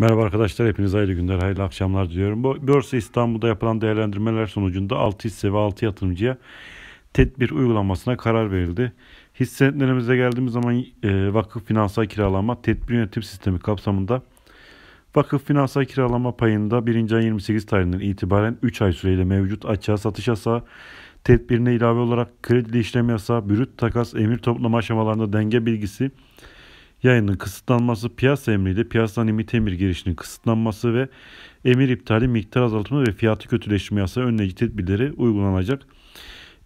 Merhaba arkadaşlar, hepiniz hayırlı günler, hayırlı akşamlar diliyorum. Bu Borsa İstanbul'da yapılan değerlendirmeler sonucunda 6 hisse ve 6 yatırımcıya tedbir uygulanmasına karar verildi. Hisse senetlerimize geldiğimiz zaman e, vakıf finansal kiralama tedbir yönetim sistemi kapsamında vakıf finansal kiralama payında 1. ay 28 tarihinden itibaren 3 ay süreyle mevcut açığa satış yasağı tedbirine ilave olarak kredili işlem yasağı, bürüt takas, emir toplama aşamalarında denge bilgisi, yayının kısıtlanması, piyasa emriyle piyasadan imit emir girişinin kısıtlanması ve emir iptali, miktar azaltımı ve fiyatı kötüleştirme yasa önleyici tedbirleri uygulanacak.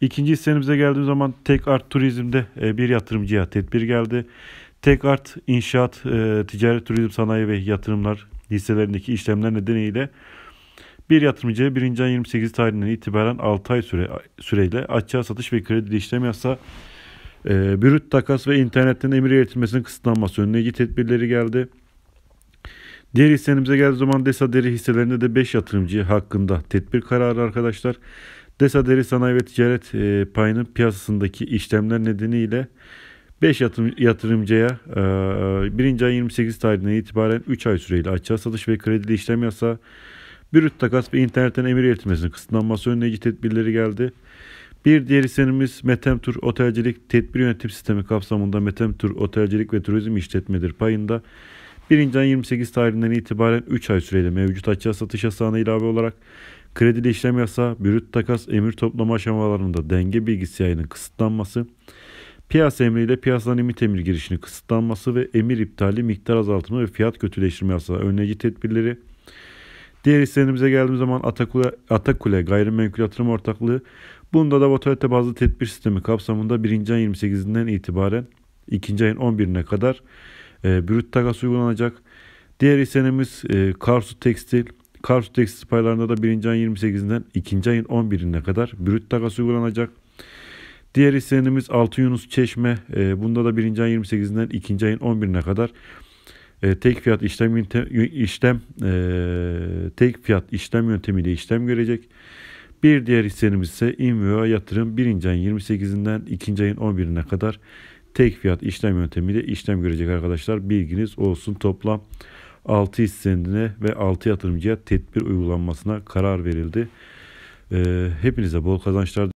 İkinci hissemize geldiğimiz zaman tek art turizmde e, bir yatırımcıya tedbir geldi. Tek art inşaat, e, ticaret, turizm, sanayi ve yatırımlar hisselerindeki işlemler nedeniyle bir yatırımcıya 1. ay 28 tarihinden itibaren 6 ay süre, süreyle açığa satış ve kredi işlem yasa e, ee, brüt takas ve internetten emir iletilmesinin kısıtlanması önüne ilgili tedbirleri geldi. Diğer hisselerimize geldiği zaman DESA deri hisselerinde de 5 yatırımcı hakkında tedbir kararı arkadaşlar. DESA deri sanayi ve ticaret e, payının piyasasındaki işlemler nedeniyle 5 yatırım, yatırımcıya e, 1. ay 28 tarihinden itibaren 3 ay süreyle açığa satış ve kredili işlem yasa, brüt takas ve internetten emir iletilmesinin kısıtlanması önleyici tedbirleri geldi. Bir diğer isimimiz Metemtur Otelcilik Tedbir Yönetim Sistemi kapsamında Metemtur Otelcilik ve Turizm işletmedir payında 1. ay 28 tarihinden itibaren 3 ay süreyle mevcut açığa satış yasağına ilave olarak kredili işlem yasa, bürüt takas, emir toplama aşamalarında denge bilgisi yayının kısıtlanması, piyasa emriyle piyasadan limit emir girişini kısıtlanması ve emir iptali, miktar azaltımı ve fiyat kötüleştirme yasa önleyici tedbirleri, Diğer hisselerimize geldiğimiz zaman Atakule, Atakule Gayrimenkul Yatırım Ortaklığı Bunda da vatoyete bazlı tedbir sistemi kapsamında 1. ayın 28'inden itibaren 2. ayın 11'ine kadar e, brüt takas uygulanacak. Diğer hissenemiz e, Karsu Tekstil. Karsu Tekstil paylarında da 1. ayın 28'inden 2. ayın 11'ine kadar brüt takas uygulanacak. Diğer hissenemiz Altın Yunus Çeşme. E, bunda da 1. ayın 28'inden 2. ayın 11'ine kadar e, tek fiyat işlem işlem e, tek fiyat işlem yöntemiyle işlem görecek. Bir diğer hissenimiz ise Invio'ya yatırım 1. ayın 28'inden 2. ayın 11'ine kadar tek fiyat işlem yöntemiyle işlem görecek arkadaşlar. Bilginiz olsun toplam 6 hissenine ve 6 yatırımcıya tedbir uygulanmasına karar verildi. Ee, hepinize bol kazançlar